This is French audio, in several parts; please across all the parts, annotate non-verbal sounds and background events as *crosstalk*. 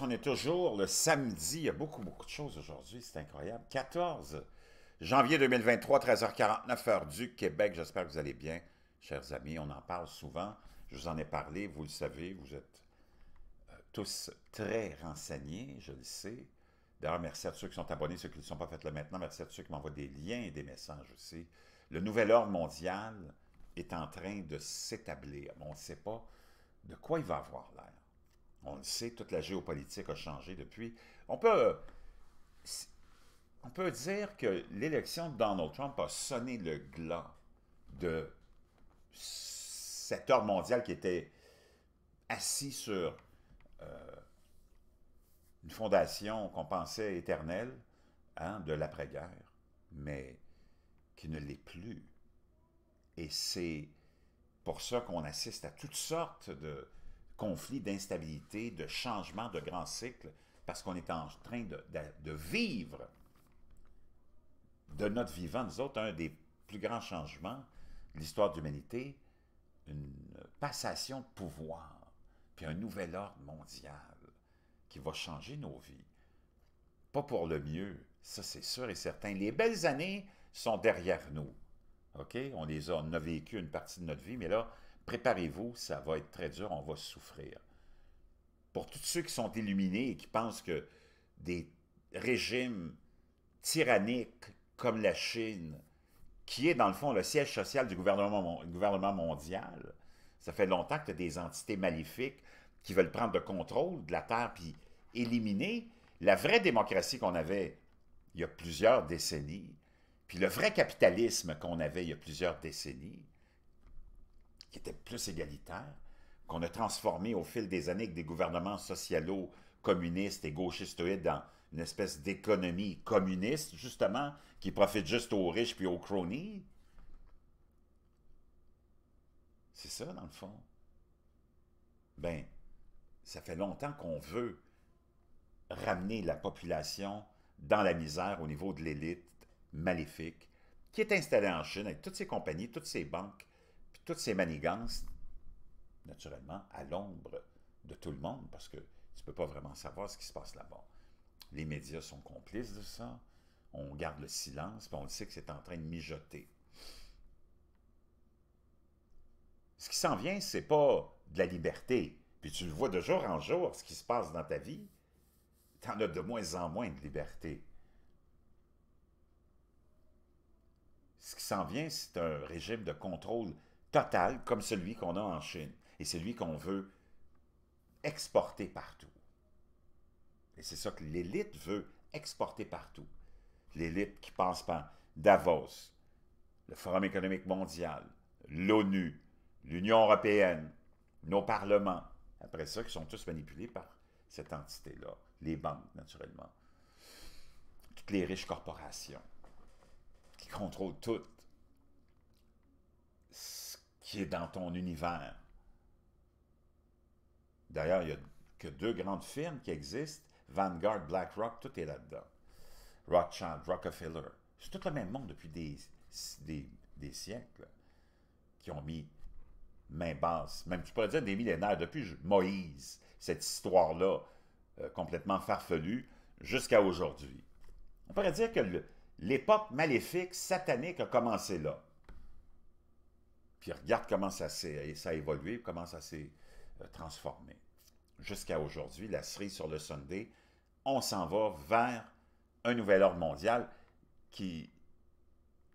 on est toujours le samedi. Il y a beaucoup, beaucoup de choses aujourd'hui. C'est incroyable. 14 janvier 2023, 13h49, heure du Québec. J'espère que vous allez bien, chers amis. On en parle souvent. Je vous en ai parlé. Vous le savez, vous êtes euh, tous très renseignés, je le sais. D'ailleurs, merci à ceux qui sont abonnés, ceux qui ne sont pas faites le maintenant. Merci à ceux qui m'envoient des liens et des messages aussi. Le nouvel ordre mondial est en train de s'établir. on ne sait pas de quoi il va avoir l'air. On le sait, toute la géopolitique a changé depuis. On peut, euh, on peut dire que l'élection de Donald Trump a sonné le glas de cet ordre mondial qui était assis sur euh, une fondation qu'on pensait éternelle hein, de l'après-guerre, mais qui ne l'est plus. Et c'est pour ça qu'on assiste à toutes sortes de conflit, d'instabilité, de changement de grands cycles, parce qu'on est en train de, vivre de notre vivant, nous autres, un des plus grands changements de l'histoire de l'humanité, une passation de pouvoir, puis un nouvel ordre mondial qui va changer nos vies. Pas pour le mieux, ça c'est sûr et certain. Les belles années sont derrière nous. OK? On les a, on a vécu une partie de notre vie, mais là, préparez-vous, ça va être très dur, on va souffrir. Pour tous ceux qui sont illuminés et qui pensent que des régimes tyranniques comme la Chine, qui est dans le fond le siège social du gouvernement, mondial, ça fait longtemps que des entités maléfiques qui veulent prendre le contrôle de la Terre puis éliminer la vraie démocratie qu'on avait il y a plusieurs décennies, puis le vrai capitalisme qu'on avait il y a plusieurs décennies, qui était plus égalitaire, qu'on a transformé au fil des années avec des gouvernements socialo communistes et gauchistoïdes dans une espèce d'économie communiste, justement, qui profite juste aux riches puis aux cronies. C'est ça, dans le fond. Ben, ça fait longtemps qu'on veut ramener la population dans la misère au niveau de l'élite maléfique qui est installée en Chine avec toutes ses compagnies, toutes ses banques, toutes ces manigances, naturellement, à l'ombre de tout le monde, parce que tu ne peux pas vraiment savoir ce qui se passe là-bas. Les médias sont complices de ça, on garde le silence, puis on sait que c'est en train de mijoter. Ce qui s'en vient, ce n'est pas de la liberté, puis tu le vois de jour en jour, ce qui se passe dans ta vie, tu en as de moins en moins de liberté. Ce qui s'en vient, c'est un régime de contrôle total comme celui qu'on a en Chine et celui qu'on veut exporter partout. Et c'est ça que l'élite veut exporter partout. L'élite qui passe par Davos, le Forum économique mondial, l'ONU, l'Union européenne, nos parlements, après ça, qui sont tous manipulés par cette entité-là, les banques, naturellement, toutes les riches corporations qui contrôlent toutes qui est dans ton univers. D'ailleurs, il n'y a que deux grandes firmes qui existent, Vanguard, BlackRock, tout est là-dedans. Rothschild, Rockefeller, c'est tout le même monde depuis des, siècles qui ont mis main basse, même tu pourrais dire des millénaires, depuis Moïse, cette histoire-là euh, complètement farfelue, jusqu'à aujourd'hui. On pourrait dire que l'époque maléfique, satanique a commencé là. Puis regarde comment ça, ça évolué, comment ça s'est euh, transformé. Jusqu'à aujourd'hui, la série sur le Sunday, on s'en va vers un nouvel ordre mondial qui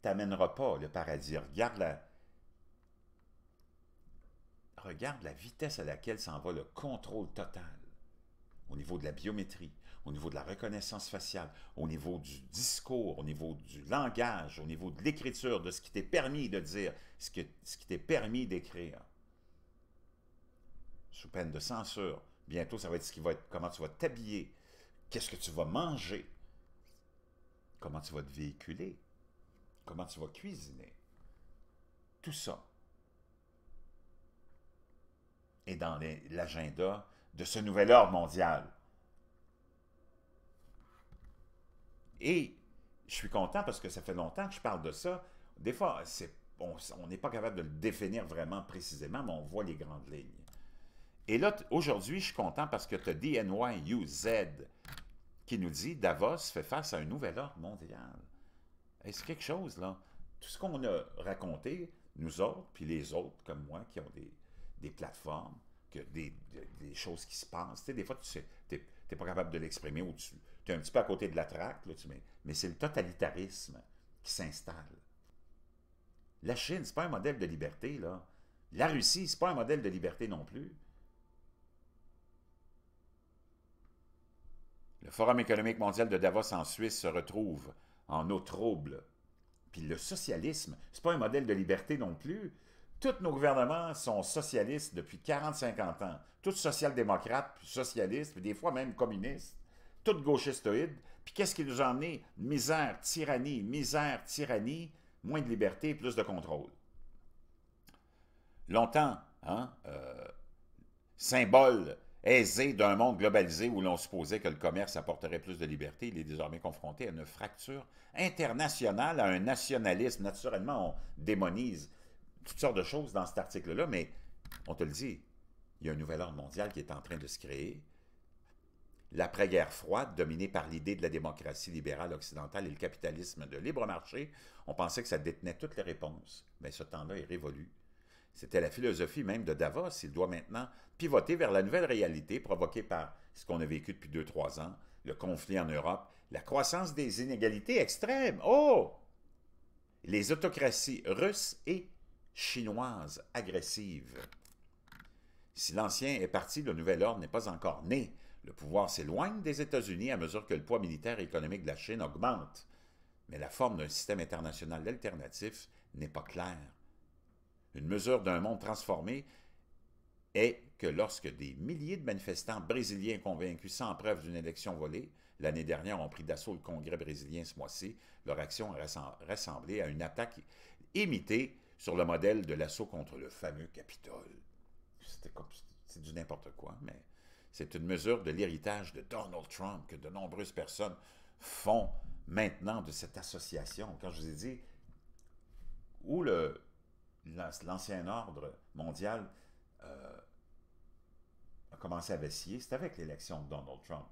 t'amènera pas le paradis. Regarde la, regarde la vitesse à laquelle s'en va le contrôle total au niveau de la biométrie, au niveau de la reconnaissance faciale, au niveau du discours, au niveau du langage, au niveau de l'écriture, de ce qui t'est permis de dire, ce, que, ce qui t'est permis d'écrire. Sous peine de censure. Bientôt, ça va être ce qui va être, comment tu vas t'habiller, qu'est-ce que tu vas manger, comment tu vas te véhiculer, comment tu vas cuisiner. Tout ça est dans l'agenda de ce nouvel ordre mondial. Et je suis content parce que ça fait longtemps que je parle de ça. Des fois, on n'est pas capable de le définir vraiment précisément, mais on voit les grandes lignes. Et là, aujourd'hui, je suis content parce que tu as DNYUZ qui nous dit Davos fait face à un nouvel ordre mondial. C'est quelque chose, là? Tout ce qu'on a raconté, nous autres, puis les autres comme moi qui ont des, plateformes, que des, choses qui se passent. Tu sais, des fois, tu n'es pas capable de l'exprimer au-dessus tu es un petit peu à côté de la traque, là, tu, mais, mais c'est le totalitarisme qui s'installe. La Chine, ce n'est pas un modèle de liberté, là. La Russie, ce n'est pas un modèle de liberté non plus. Le Forum économique mondial de Davos en Suisse se retrouve en eau trouble. Puis le socialisme, ce n'est pas un modèle de liberté non plus. Tous nos gouvernements sont socialistes depuis 40-50 ans. Tous social-démocrates, socialistes, puis des fois même communistes toute gauchistoïde. Puis qu'est-ce qui nous a emmené? Misère, tyrannie, misère, tyrannie, moins de liberté, plus de contrôle. Longtemps, hein, euh, symbole aisé d'un monde globalisé où l'on supposait que le commerce apporterait plus de liberté, il est désormais confronté à une fracture internationale, à un nationalisme. Naturellement, on démonise toutes sortes de choses dans cet article-là, mais on te le dit, il y a un nouvel ordre mondial qui est en train de se créer. L'après-guerre froide, dominée par l'idée de la démocratie libérale occidentale et le capitalisme de libre marché, on pensait que ça détenait toutes les réponses. Mais ce temps-là est révolu. C'était la philosophie même de Davos. Il doit maintenant pivoter vers la nouvelle réalité provoquée par ce qu'on a vécu depuis deux, trois ans, le conflit en Europe, la croissance des inégalités extrêmes. Oh! Les autocraties russes et chinoises agressives. Si l'ancien est parti, le nouvel ordre n'est pas encore né. Le pouvoir s'éloigne des États-Unis à mesure que le poids militaire et économique de la Chine augmente, mais la forme d'un système international alternatif n'est pas claire. Une mesure d'un monde transformé est que lorsque des milliers de manifestants brésiliens convaincus sans preuve d'une élection volée, l'année dernière, ont pris d'assaut le Congrès brésilien ce mois-ci, leur action a ressemblé à une attaque imitée sur le modèle de l'assaut contre le fameux Capitole. C'était comme, c'est du n'importe quoi, mais c'est une mesure de l'héritage de Donald Trump que de nombreuses personnes font maintenant de cette association. Quand je vous ai dit, où l'ancien ordre mondial euh, a commencé à vaciller, c'est avec l'élection de Donald Trump.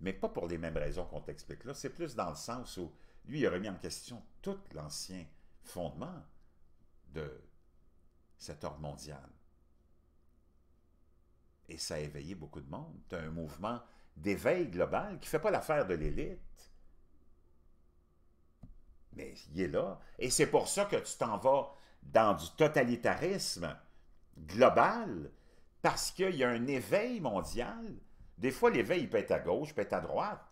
Mais pas pour les mêmes raisons qu'on t'explique là. C'est plus dans le sens où lui il a remis en question tout l'ancien fondement de cet ordre mondial et ça a éveillé beaucoup de monde. as un mouvement d'éveil global qui ne fait pas l'affaire de l'élite. Mais il est là. Et c'est pour ça que tu t'en vas dans du totalitarisme global, parce qu'il y a un éveil mondial. Des fois, l'éveil peut être à gauche, peut être à droite,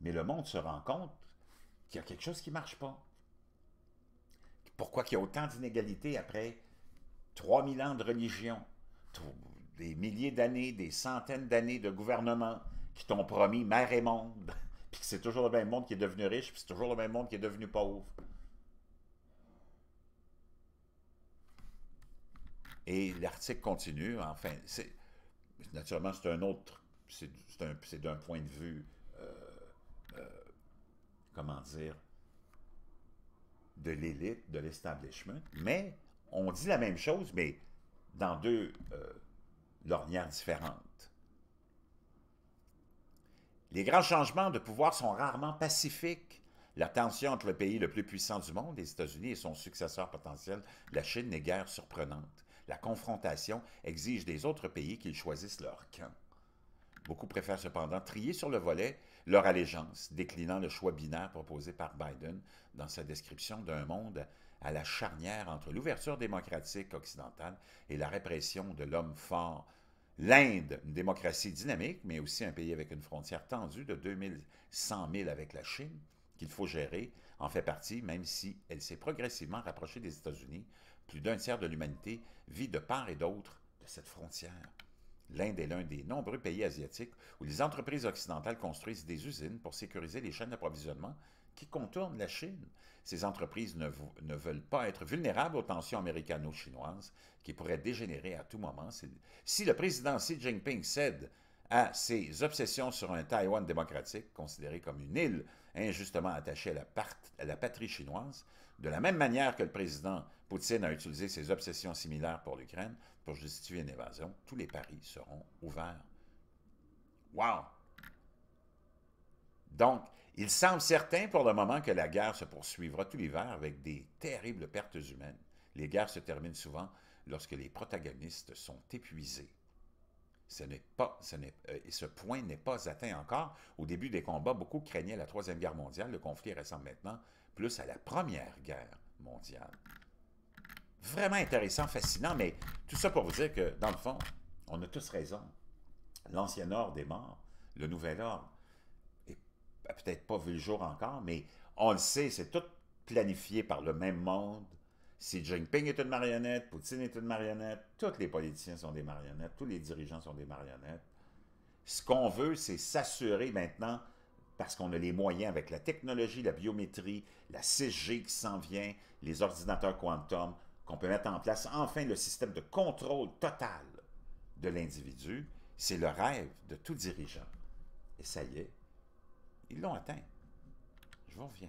mais le monde se rend compte qu'il y a quelque chose qui ne marche pas. Pourquoi qu'il y a autant d'inégalités après 3000 ans de religion, des milliers d'années, des centaines d'années de gouvernement qui t'ont promis mère et monde, *laughs* puis c'est toujours le même monde qui est devenu riche, puis c'est toujours le même monde qui est devenu pauvre. Et l'article continue, enfin, c'est, naturellement, c'est un autre, c'est, d'un point de vue, euh, euh, comment dire, de l'élite, de l'establishment, mais on dit la même chose, mais dans deux, euh, L'ornière différente. Les grands changements de pouvoir sont rarement pacifiques. La tension entre le pays le plus puissant du monde, les États-Unis, et son successeur potentiel, la Chine, n'est guère surprenante. La confrontation exige des autres pays qu'ils choisissent leur camp. Beaucoup préfèrent cependant trier sur le volet leur allégeance, déclinant le choix binaire proposé par Biden dans sa description d'un monde à la charnière entre l'ouverture démocratique occidentale et la répression de l'homme fort. L'Inde, une démocratie dynamique, mais aussi un pays avec une frontière tendue de 2100 000 avec la Chine, qu'il faut gérer, en fait partie, même si elle s'est progressivement rapprochée des États-Unis. Plus d'un tiers de l'humanité vit de part et d'autre de cette frontière. L'Inde est l'un des nombreux pays asiatiques où les entreprises occidentales construisent des usines pour sécuriser les chaînes d'approvisionnement qui contournent la Chine. Ces entreprises ne, veulent pas être vulnérables aux tensions américano-chinoises qui pourraient dégénérer à tout moment. Si le président Xi Jinping cède à ses obsessions sur un Taïwan démocratique, considéré comme une île injustement attachée à la patrie chinoise, de la même manière que le président Poutine a utilisé ses obsessions similaires pour l'Ukraine pour justifier une évasion, tous les paris seront ouverts. Wow! Donc, il semble certain pour le moment que la guerre se poursuivra tout l'hiver avec des terribles pertes humaines. Les guerres se terminent souvent lorsque les protagonistes sont épuisés ce n'est pas, ce n'est, euh, ce point n'est pas atteint encore. Au début des combats, beaucoup craignaient la Troisième Guerre mondiale. Le conflit récent maintenant plus à la Première Guerre mondiale. Vraiment intéressant, fascinant, mais tout ça pour vous dire que, dans le fond, on a tous raison. L'ancien ordre est mort, le nouvel ordre n'a peut-être pas vu le jour encore, mais on le sait, c'est tout planifié par le même monde, si Jinping est une marionnette, Poutine est une marionnette, tous les politiciens sont des marionnettes, tous les dirigeants sont des marionnettes. Ce qu'on veut, c'est s'assurer maintenant, parce qu'on a les moyens avec la technologie, la biométrie, la CG qui s'en vient, les ordinateurs quantum, qu'on peut mettre en place enfin le système de contrôle total de l'individu. C'est le rêve de tout dirigeant. Et ça y est, ils l'ont atteint. Je vous reviens.